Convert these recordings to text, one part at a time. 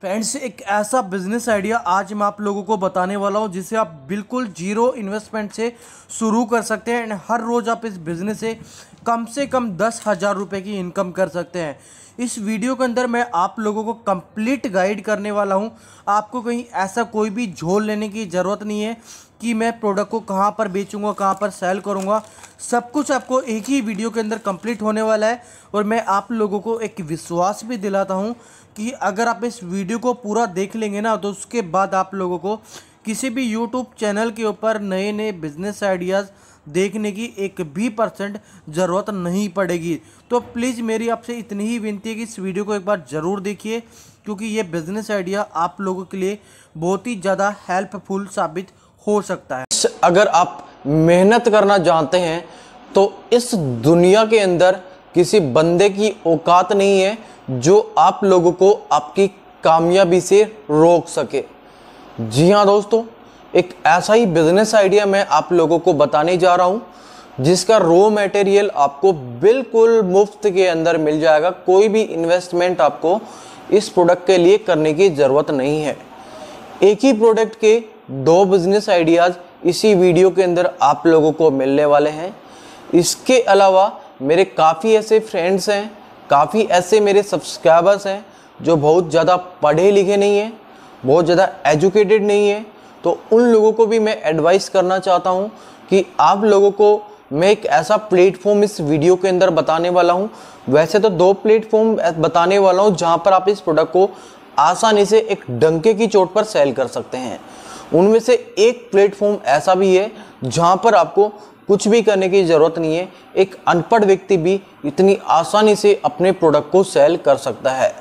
friends एक ऐसा business idea आज मैं आप लोगों को बताने वाला हूँ जिसे आप बिल्कुल जीरो इन्वेस्टमेंट से शुरू कर सकते हैं एंड हर रोज़ आप इस बिज़नेस से कम से कम दस हज़ार रुपये की इनकम कर सकते हैं इस वीडियो के अंदर मैं आप लोगों को कंप्लीट गाइड करने वाला हूँ आपको कहीं ऐसा कोई भी झोल लेने की ज़रूरत नहीं है कि मैं प्रोडक्ट को कहाँ पर बेचूँगा कहाँ पर सेल करूँगा सब कुछ आपको एक ही वीडियो के अंदर कंप्लीट होने वाला है और मैं आप लोगों को एक विश्वास भी दिलाता हूँ कि अगर आप इस वीडियो को पूरा देख लेंगे ना तो उसके बाद आप लोगों को किसी भी यूट्यूब चैनल के ऊपर नए नए बिजनेस आइडियाज़ देखने की एक भी परसेंट ज़रूरत नहीं पड़ेगी तो प्लीज़ मेरी आपसे इतनी ही विनती है कि इस वीडियो को एक बार ज़रूर देखिए क्योंकि ये बिज़नेस आइडिया आप लोगों के लिए बहुत ही ज़्यादा हेल्पफुल साबित हो सकता है अगर आप मेहनत करना जानते हैं तो इस दुनिया के अंदर किसी बंदे की औकात नहीं है जो आप लोगों को आपकी कामयाबी से रोक सके जी हाँ दोस्तों एक ऐसा ही बिजनेस आइडिया मैं आप लोगों को बताने जा रहा हूँ जिसका रॉ मटेरियल आपको बिल्कुल मुफ्त के अंदर मिल जाएगा कोई भी इन्वेस्टमेंट आपको इस प्रोडक्ट के लिए करने की ज़रूरत नहीं है एक ही प्रोडक्ट के दो बिजनेस आइडियाज़ इसी वीडियो के अंदर आप लोगों को मिलने वाले हैं इसके अलावा मेरे काफ़ी ऐसे फ्रेंड्स हैं काफ़ी ऐसे मेरे सब्सक्राइबर्स हैं जो बहुत ज़्यादा पढ़े लिखे नहीं हैं बहुत ज़्यादा एजुकेटेड नहीं है तो उन लोगों को भी मैं एडवाइस करना चाहता हूँ कि आप लोगों को मैं एक ऐसा प्लेटफॉर्म इस वीडियो के अंदर बताने वाला हूँ वैसे तो दो प्लेटफॉर्म बताने वाला हूँ जहाँ पर आप इस प्रोडक्ट को आसानी से एक डंके की चोट पर सेल कर सकते हैं उनमें से एक प्लेटफॉर्म ऐसा भी है जहाँ पर आपको कुछ भी करने की ज़रूरत नहीं है एक अनपढ़ व्यक्ति भी इतनी आसानी से अपने प्रोडक्ट को सेल कर सकता है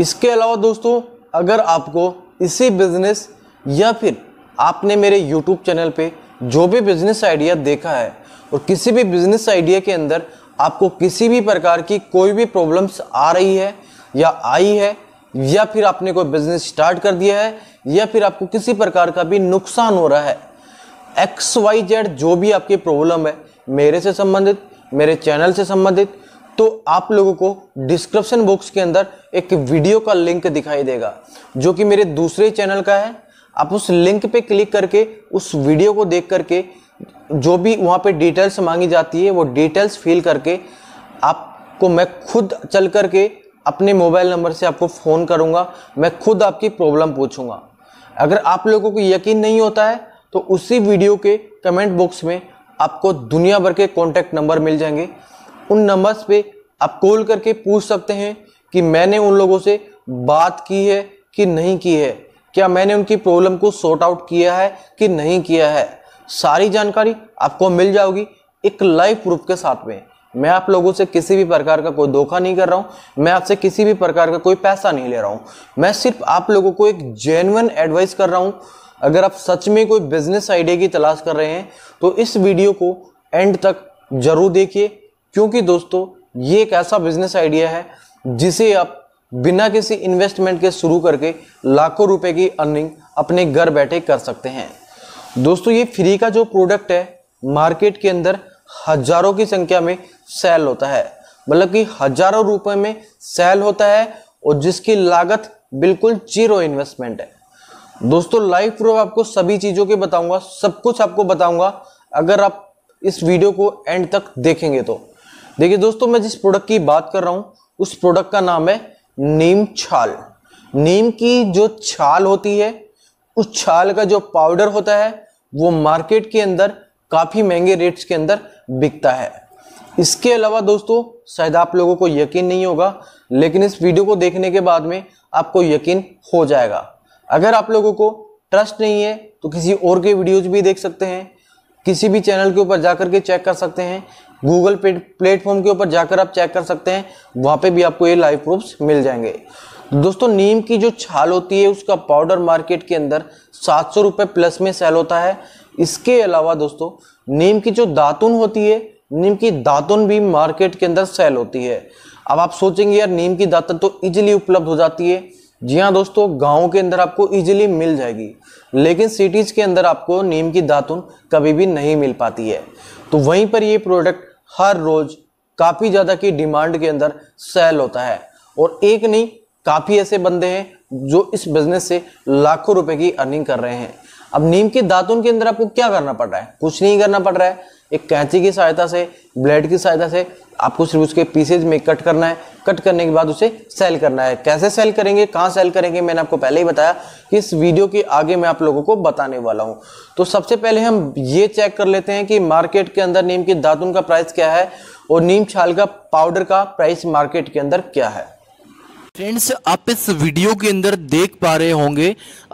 इसके अलावा दोस्तों अगर आपको इसी बिज़नेस या फिर आपने मेरे यूट्यूब चैनल पे जो भी बिज़नेस आइडिया देखा है और किसी भी बिज़नेस आइडिया के अंदर आपको किसी भी प्रकार की कोई भी प्रॉब्लम्स आ रही है या आई है या फिर आपने कोई बिजनेस स्टार्ट कर दिया है या फिर आपको किसी प्रकार का भी नुकसान हो रहा है एक्स वाई जेड जो भी आपकी प्रॉब्लम है मेरे से संबंधित मेरे चैनल से संबंधित तो आप लोगों को डिस्क्रिप्शन बॉक्स के अंदर एक वीडियो का लिंक दिखाई देगा जो कि मेरे दूसरे चैनल का है आप उस लिंक पे क्लिक करके उस वीडियो को देख करके जो भी वहाँ पे डिटेल्स मांगी जाती है वो डिटेल्स फिल करके आपको मैं खुद चल करके अपने मोबाइल नंबर से आपको फ़ोन करूँगा मैं खुद आपकी प्रॉब्लम पूछूँगा अगर आप लोगों को यकीन नहीं होता है तो उसी वीडियो के कमेंट बॉक्स में आपको दुनिया भर के कॉन्टैक्ट नंबर मिल जाएंगे उन नंबर्स पे आप कॉल करके पूछ सकते हैं कि मैंने उन लोगों से बात की है कि नहीं की है क्या मैंने उनकी प्रॉब्लम को सॉर्ट आउट किया है कि नहीं किया है सारी जानकारी आपको मिल जाओगी एक लाइव प्रूफ के साथ में मैं आप लोगों से किसी भी प्रकार का कोई धोखा नहीं कर रहा हूँ मैं आपसे किसी भी प्रकार का कोई पैसा नहीं ले रहा हूँ मैं सिर्फ आप लोगों को एक जेनवन एडवाइस कर रहा हूँ अगर आप सच में कोई बिजनेस आइडिया की तलाश कर रहे हैं तो इस वीडियो को एंड तक जरूर देखिए क्योंकि दोस्तों ये एक ऐसा बिजनेस आइडिया है जिसे आप बिना किसी इन्वेस्टमेंट के शुरू करके लाखों रुपए की अर्निंग अपने घर बैठे कर सकते हैं दोस्तों ये फ्री का जो प्रोडक्ट है मार्केट के अंदर हजारों की संख्या में सेल होता है मतलब कि हजारों रुपए में सेल होता है और जिसकी लागत बिल्कुल जीरो इन्वेस्टमेंट है दोस्तों लाइफ प्रूफ आपको सभी चीजों के बताऊंगा सब कुछ आपको बताऊंगा अगर आप इस वीडियो को एंड तक देखेंगे तो देखिए दोस्तों मैं जिस प्रोडक्ट की बात कर रहा हूं उस प्रोडक्ट का नाम है नीम छाल नीम की जो छाल होती है उस छाल का जो पाउडर होता है वो मार्केट के अंदर काफ़ी महंगे रेट्स के अंदर बिकता है इसके अलावा दोस्तों शायद आप लोगों को यकीन नहीं होगा लेकिन इस वीडियो को देखने के बाद में आपको यकीन हो जाएगा अगर आप लोगों को ट्रस्ट नहीं है तो किसी और के वीडियोज भी देख सकते हैं किसी भी चैनल के ऊपर जाकर के चेक कर सकते हैं गूगल पे प्लेटफॉर्म के ऊपर जाकर आप चेक कर सकते हैं वहाँ पे भी आपको ये लाइव प्रूफ्स मिल जाएंगे दोस्तों नीम की जो छाल होती है उसका पाउडर मार्केट के अंदर सात सौ रुपए प्लस में सेल होता है इसके अलावा दोस्तों नीम की जो दातुन होती है नीम की दातुन भी मार्केट के अंदर सेल होती है अब आप सोचेंगे यार नीम की दातुन तो इजीली उपलब्ध हो जाती है जी हाँ दोस्तों गाँव के अंदर आपको इजीली मिल जाएगी लेकिन सिटीज़ के अंदर आपको नीम की दातुन कभी भी नहीं मिल पाती है तो वहीं पर ये प्रोडक्ट हर रोज़ काफ़ी ज़्यादा की डिमांड के अंदर सेल होता है और एक नहीं काफ़ी ऐसे बंदे हैं जो इस बिज़नेस से लाखों रुपए की अर्निंग कर रहे हैं अब नीम की दातुन के अंदर आपको क्या करना पड़ रहा है कुछ नहीं करना पड़ रहा है एक कैंची की सहायता से ब्लेड की सहायता से आपको सिर्फ उसके पीसेज में कट करना है कट करने के बाद उसे सेल करना है कैसे सेल करेंगे कहाँ सेल करेंगे मैंने आपको पहले ही बताया कि इस वीडियो के आगे मैं आप लोगों को बताने वाला हूँ तो सबसे पहले हम ये चेक कर लेते हैं कि मार्केट के अंदर नीम की दातुन का प्राइस क्या है और नीम छाल का पाउडर का प्राइस मार्केट के अंदर क्या है फ्रेंड्स आप इस वीडियो के अंदर देख पा रहे होंगे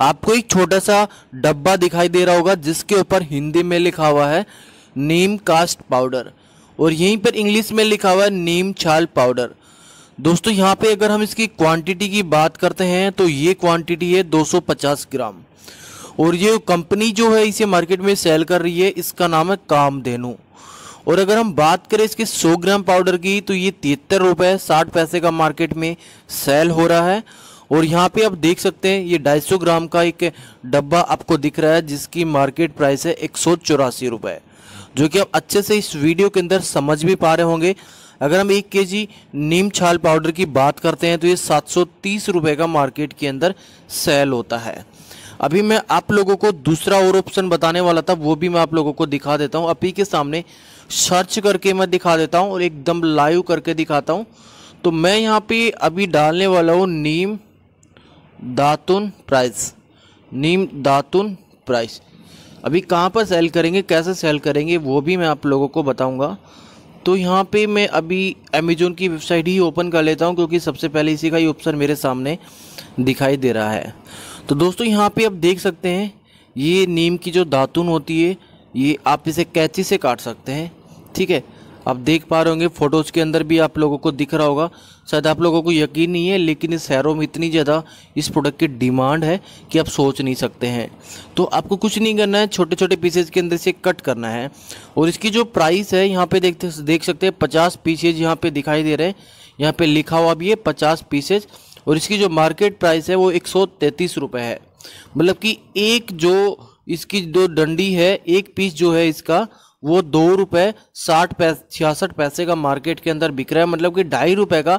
आपको एक छोटा सा डब्बा दिखाई दे रहा होगा जिसके ऊपर हिंदी में लिखा हुआ है नीम कास्ट पाउडर और यहीं पर इंग्लिश में लिखा हुआ है नीम छाल पाउडर दोस्तों यहाँ पे अगर हम इसकी क्वांटिटी की बात करते हैं तो ये क्वांटिटी है 250 ग्राम और ये कंपनी जो है इसे मार्केट में सेल कर रही है इसका नाम है कामधेनु और अगर हम बात करें इसके 100 ग्राम पाउडर की तो ये तिहत्तर रुपये साठ पैसे का मार्केट में सेल हो रहा है और यहाँ पे आप देख सकते हैं ये ढाई ग्राम का एक डब्बा आपको दिख रहा है जिसकी मार्केट प्राइस है एक सौ जो कि आप अच्छे से इस वीडियो के अंदर समझ भी पा रहे होंगे अगर हम एक के जी नीम छाल पाउडर की बात करते हैं तो ये सात सौ का मार्केट के अंदर सेल होता है अभी मैं आप लोगों को दूसरा और ऑप्शन बताने वाला था वो भी मैं आप लोगों को दिखा देता हूँ अभी के सामने सर्च करके मैं दिखा देता हूँ और एकदम लाइव करके दिखाता हूँ तो मैं यहाँ पे अभी डालने वाला हूँ नीम दातुन प्राइस नीम दातुन प्राइस अभी कहाँ पर सेल करेंगे कैसे सेल करेंगे वो भी मैं आप लोगों को बताऊँगा तो यहाँ पे मैं अभी अमेजोन की वेबसाइट ही ओपन कर लेता हूँ क्योंकि सबसे पहले इसी का ही ऑप्शन मेरे सामने दिखाई दे रहा है तो दोस्तों यहाँ पे आप देख सकते हैं ये नीम की जो दातुन होती है ये आप इसे कैची से काट सकते हैं ठीक है आप देख पा रहे होंगे फ़ोटोज़ के अंदर भी आप लोगों को दिख रहा होगा शायद आप लोगों को यकीन नहीं है लेकिन इस शहरों में इतनी ज़्यादा इस प्रोडक्ट की डिमांड है कि आप सोच नहीं सकते हैं तो आपको कुछ नहीं करना है छोटे छोटे पीसेज के अंदर से कट करना है और इसकी जो प्राइस है यहाँ पे देखते देख सकते हैं पचास पीसेज यहाँ पे दिखाई दे रहे हैं यहाँ पे लिखा हुआ भी है पचास पीसेज और इसकी जो मार्केट प्राइस है वो एक सौ है मतलब कि एक जो इसकी जो डंडी है एक पीस जो है इसका वो दो रुपये साठ पैसे छियासठ पैसे का मार्केट के अंदर बिक रहा है मतलब कि ढाई रुपए का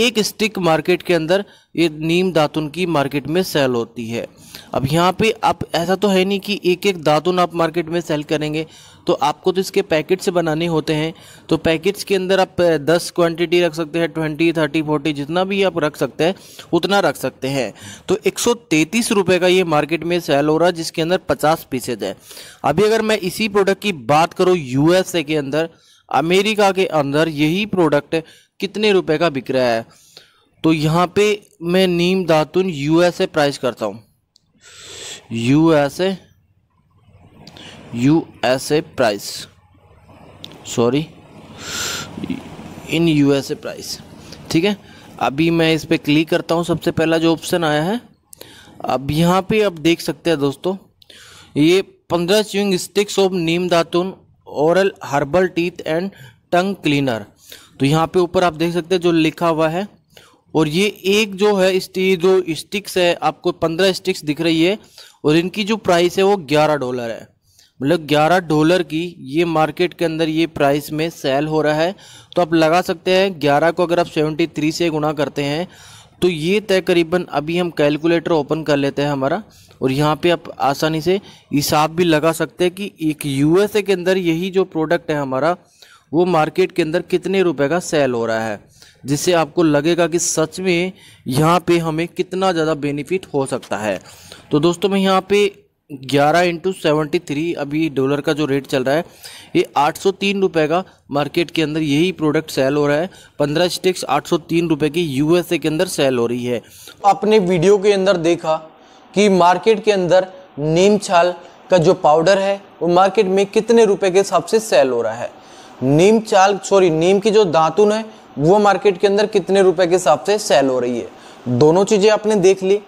एक स्टिक मार्केट के अंदर ये नीम दातुन की मार्केट में सेल होती है अब यहाँ पे आप ऐसा तो है नहीं कि एक एक दातुन आप मार्केट में सेल करेंगे तो आपको तो इसके पैकेट से बनाने होते हैं तो पैकेट्स के अंदर आप दस क्वांटिटी रख सकते हैं ट्वेंटी थर्टी फोर्टी जितना भी आप रख सकते हैं उतना रख सकते हैं तो एक रुपए का ये मार्केट में सेल हो रहा है जिसके अंदर पचास पीसेज है अभी अगर मैं इसी प्रोडक्ट की बात करूँ यूएसए के अंदर अमेरिका के अंदर यही प्रोडक्ट कितने रुपए का बिक रहा है तो यहाँ पे मैं नीम दातुन यूएसए प्राइस करता हूँ USA U S A price sorry in U S A price ठीक है अभी मैं इस पर क्लिक करता हूँ सबसे पहला जो ऑप्शन आया है अब यहाँ पे आप देख सकते हैं दोस्तों ये पंद्रह chewing sticks of neem datun oral herbal teeth and tongue cleaner तो यहाँ पे ऊपर आप देख सकते हैं जो लिखा हुआ है और ये एक जो है जो स्टिक्स है आपको पंद्रह स्टिक्स दिख रही है और इनकी जो प्राइस है वो ग्यारह डॉलर है मतलब 11 डॉलर की ये मार्केट के अंदर ये प्राइस में सेल हो रहा है तो आप लगा सकते हैं 11 को अगर आप 73 से गुणा करते हैं तो ये तकरीबन अभी हम कैलकुलेटर ओपन कर लेते हैं हमारा और यहाँ पे आप आसानी से हिसाब भी लगा सकते हैं कि एक यूएसए के अंदर यही जो प्रोडक्ट है हमारा वो मार्केट के अंदर कितने रुपए का सेल हो रहा है जिससे आपको लगेगा कि सच में यहाँ पे हमें कितना ज़्यादा बेनिफिट हो सकता है तो दोस्तों मैं यहाँ पे ग्यारह इंटू सेवेंटी थ्री अभी डॉलर का जो रेट चल रहा है ये आठ सौ तीन रुपये का मार्केट के अंदर यही प्रोडक्ट सेल हो रहा है पंद्रह स्टिक्स आठ सौ तीन रुपये की यूएसए के अंदर सेल हो रही है तो आपने वीडियो के अंदर देखा कि मार्केट के अंदर नीम छाल का जो पाउडर है वो मार्केट में कितने रुपए के हिसाब से सेल हो रहा है नीम चाल सॉरी नीम की जो दातुन है वो मार्केट के अंदर कितने रुपए के हिसाब से सेल हो रही है दोनों चीज़ें आपने देख ली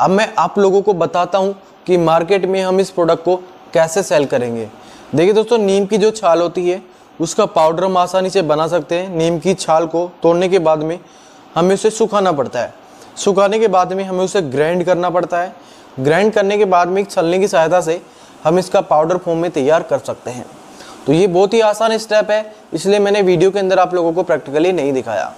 अब मैं आप लोगों को बताता हूँ कि मार्केट में हम इस प्रोडक्ट को कैसे सेल करेंगे देखिए दोस्तों नीम की जो छाल होती है उसका पाउडर हम आसानी से बना सकते हैं नीम की छाल को तोड़ने के बाद में हमें उसे सुखाना पड़ता है सुखाने के बाद में हमें उसे ग्राइंड करना पड़ता है ग्राइंड करने के बाद में एक छलने की सहायता से हम इसका पाउडर फॉर्म में तैयार कर सकते हैं तो ये बहुत ही आसान स्टेप है इसलिए मैंने वीडियो के अंदर आप लोगों को प्रैक्टिकली नहीं दिखाया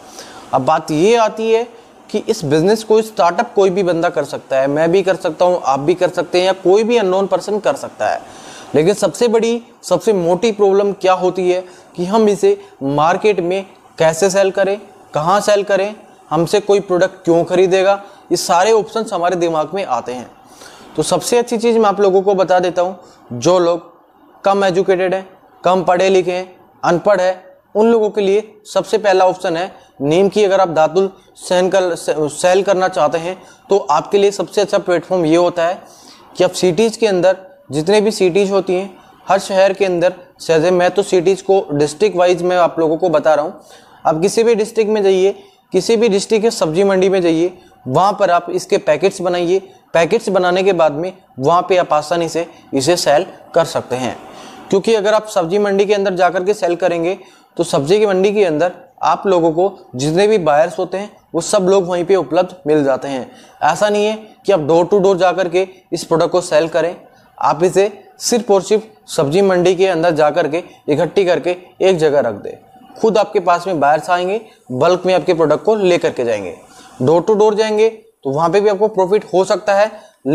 अब बात ये आती है कि इस बिज़नेस को स्टार्टअप कोई भी बंदा कर सकता है मैं भी कर सकता हूँ आप भी कर सकते हैं या कोई भी अननोन पर्सन कर सकता है लेकिन सबसे बड़ी सबसे मोटी प्रॉब्लम क्या होती है कि हम इसे मार्केट में कैसे सेल करें कहाँ सेल करें हमसे कोई प्रोडक्ट क्यों खरीदेगा ये सारे ऑप्शन हमारे दिमाग में आते हैं तो सबसे अच्छी चीज़ मैं आप लोगों को बता देता हूँ जो लोग कम एजुकेटेड हैं कम पढ़े लिखे हैं अनपढ़ है उन लोगों के लिए सबसे पहला ऑप्शन है नीम की अगर आप दातुल सहन कर सेल करना चाहते हैं तो आपके लिए सबसे अच्छा प्लेटफॉर्म ये होता है कि आप सिटीज़ के अंदर जितने भी सिटीज़ होती हैं हर शहर के अंदर सहजे मैं तो सिटीज़ को डिस्ट्रिक्ट वाइज मैं आप लोगों को बता रहा हूँ आप किसी भी डिस्ट्रिक्ट में जाइए किसी भी डिस्ट्रिक्ट के सब्जी मंडी में जाइए वहाँ पर आप इसके पैकेट्स बनाइए पैकेट्स बनाने के बाद में वहाँ पे आप आसानी से इसे सेल कर सकते हैं क्योंकि अगर आप सब्जी मंडी के अंदर जाकर के सेल करेंगे तो सब्जी की मंडी के अंदर आप लोगों को जितने भी बायर्स होते हैं वो सब लोग वहीं पे उपलब्ध मिल जाते हैं ऐसा नहीं है कि आप डोर टू डोर जा कर के इस प्रोडक्ट को सेल करें आप इसे सिर्फ और सिर्फ सब्जी मंडी के अंदर जा कर के इकट्ठी करके एक जगह रख दें खुद आपके पास में बायर्स आएंगे बल्क में आपके प्रोडक्ट को ले करके जाएंगे डोर टू डोर जाएंगे तो वहाँ पर भी आपको प्रॉफिट हो सकता है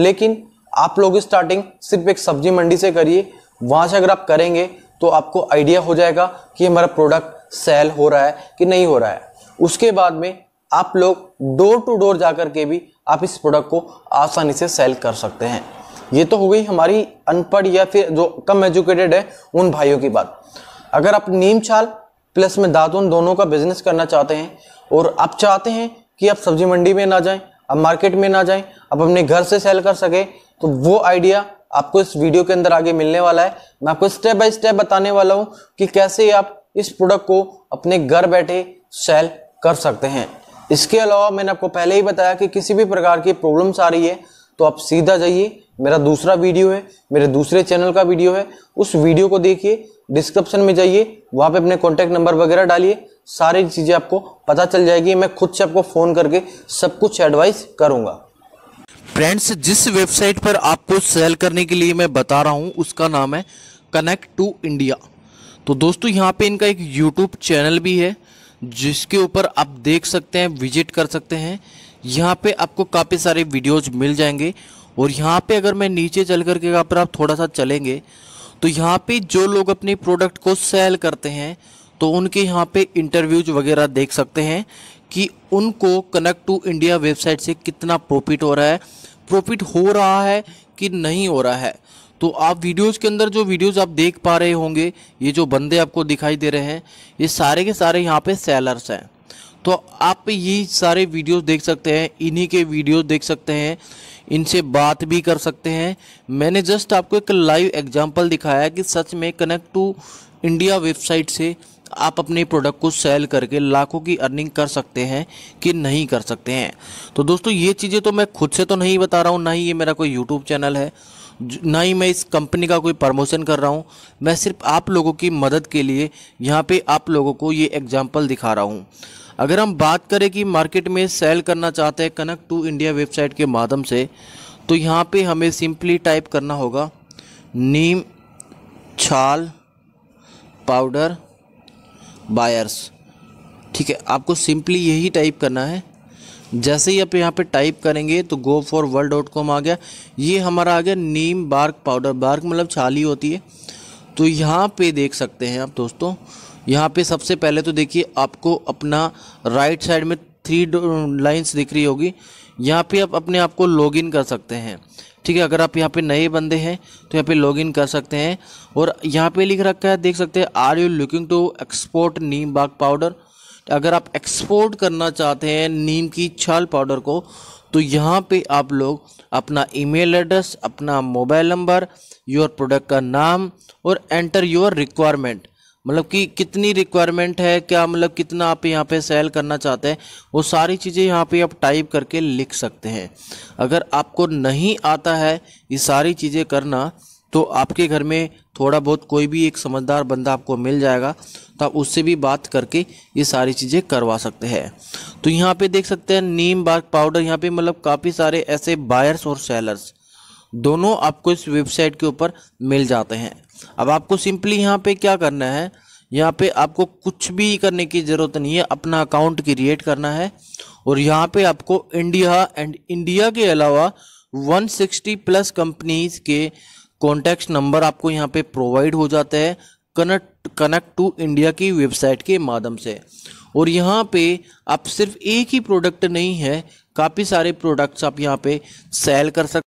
लेकिन आप लोग स्टार्टिंग सिर्फ एक सब्जी मंडी से करिए वहाँ से अगर आप करेंगे तो आपको आइडिया हो जाएगा कि हमारा प्रोडक्ट सेल हो रहा है कि नहीं हो रहा है उसके बाद में आप लोग डोर टू डोर जा के भी आप इस प्रोडक्ट को आसानी से सेल कर सकते हैं ये तो हो गई हमारी अनपढ़ या फिर जो कम एजुकेटेड है उन भाइयों की बात अगर आप नीम छाल प्लस में दातून दोनों का बिजनेस करना चाहते हैं और आप चाहते हैं कि आप सब्जी मंडी में ना जाएं आप मार्केट में ना जाएं आप अपने घर से सेल कर सकें तो वो आइडिया आपको इस वीडियो के अंदर आगे मिलने वाला है मैं आपको स्टेप बाय स्टेप बताने वाला हूँ कि कैसे आप इस प्रोडक्ट को अपने घर बैठे सेल कर सकते हैं इसके अलावा मैंने आपको पहले ही बताया कि किसी भी प्रकार की प्रॉब्लम्स आ रही है तो आप सीधा जाइए मेरा दूसरा वीडियो है मेरे दूसरे चैनल का वीडियो है उस वीडियो को देखिए डिस्क्रिप्शन में जाइए वहाँ पे अपने कॉन्टैक्ट नंबर वगैरह डालिए सारी चीज़ें आपको पता चल जाएगी मैं खुद से आपको फ़ोन करके सब कुछ एडवाइस करूँगा फ्रेंड्स जिस वेबसाइट पर आपको सेल करने के लिए मैं बता रहा हूँ उसका नाम है कनेक्ट टू इंडिया तो दोस्तों यहाँ पे इनका एक यूट्यूब चैनल भी है जिसके ऊपर आप देख सकते हैं विजिट कर सकते हैं यहाँ पे आपको काफ़ी सारे वीडियोज मिल जाएंगे और यहाँ पे अगर मैं नीचे चल करके यहाँ पर आप थोड़ा सा चलेंगे तो यहाँ पे जो लोग अपने प्रोडक्ट को सेल करते हैं तो उनके यहाँ पे इंटरव्यूज वगैरह देख सकते हैं कि उनको कनेक्ट टू इंडिया वेबसाइट से कितना प्रॉफिट हो रहा है प्रॉफिट हो रहा है कि नहीं हो रहा है तो आप वीडियोस के अंदर जो वीडियोस आप देख पा रहे होंगे ये जो बंदे आपको दिखाई दे रहे हैं ये सारे के सारे यहाँ पे सेलर्स हैं तो आप ये सारे वीडियोस देख सकते हैं इन्हीं के वीडियोस देख सकते हैं इनसे बात भी कर सकते हैं मैंने जस्ट आपको एक लाइव एग्जांपल दिखाया कि सच में कनेक्ट टू इंडिया वेबसाइट से आप अपने प्रोडक्ट को सेल करके लाखों की अर्निंग कर सकते हैं कि नहीं कर सकते हैं तो दोस्तों ये चीज़ें तो मैं खुद से तो नहीं बता रहा हूँ ना ही ये मेरा कोई यूट्यूब चैनल है ना ही मैं इस कंपनी का कोई प्रमोशन कर रहा हूँ मैं सिर्फ आप लोगों की मदद के लिए यहाँ पर आप लोगों को ये एग्जाम्पल दिखा रहा हूँ अगर हम बात करें कि मार्केट में सेल करना चाहते हैं कनेक्ट टू इंडिया वेबसाइट के माध्यम से तो यहाँ पे हमें सिंपली टाइप करना होगा नीम छाल पाउडर बायर्स ठीक है आपको सिंपली यही टाइप करना है जैसे ही आप यहाँ पे टाइप करेंगे तो go for world dot com आ गया ये हमारा आ गया नीम बार्क पाउडर बार्क मतलब छाली होती है तो यहाँ पे देख सकते हैं आप दोस्तों यहाँ पे सबसे पहले तो देखिए आपको अपना राइट साइड में थ्री लाइंस दिख रही होगी यहाँ पे आप अपने आप को लॉगिन कर सकते हैं ठीक है अगर आप यहाँ पे नए बंदे हैं तो यहाँ पे लॉगिन कर सकते हैं और यहाँ पे लिख रखा है देख सकते हैं are you looking to export neem bark powder अगर आप एक्सपोर्ट करना चाहते हैं नीम की छाल पाउडर को तो यहाँ पे आप लोग अपना ईमेल एड्रेस अपना मोबाइल नंबर योर प्रोडक्ट का नाम और एंटर योर रिक्वायरमेंट मतलब कि कितनी रिक्वायरमेंट है क्या मतलब कितना आप यहाँ पे सेल करना चाहते हैं वो सारी चीज़ें यहाँ पे आप टाइप करके लिख सकते हैं अगर आपको नहीं आता है ये सारी चीज़ें करना तो आपके घर में थोड़ा बहुत कोई भी एक समझदार बंदा आपको मिल जाएगा तो आप उससे भी बात करके ये सारी चीज़ें करवा सकते हैं तो यहाँ पर देख सकते हैं नीम बार्क पाउडर यहाँ पर मतलब काफ़ी सारे ऐसे बायर्स और सेलर्स दोनों आपको इस वेबसाइट के ऊपर मिल जाते हैं अब आपको सिंपली यहाँ पे क्या करना है यहाँ पे आपको कुछ भी करने की ज़रूरत नहीं है अपना अकाउंट क्रिएट करना है और यहाँ पे आपको इंडिया एंड इंडिया के अलावा 160 प्लस कंपनीज के कॉन्टैक्ट नंबर आपको यहाँ पे प्रोवाइड हो जाते हैं कनेक्ट कनेक्ट टू इंडिया की वेबसाइट के माध्यम से और यहाँ पे आप सिर्फ एक ही प्रोडक्ट नहीं है काफ़ी सारे प्रोडक्ट्स आप यहाँ पे सेल कर सकते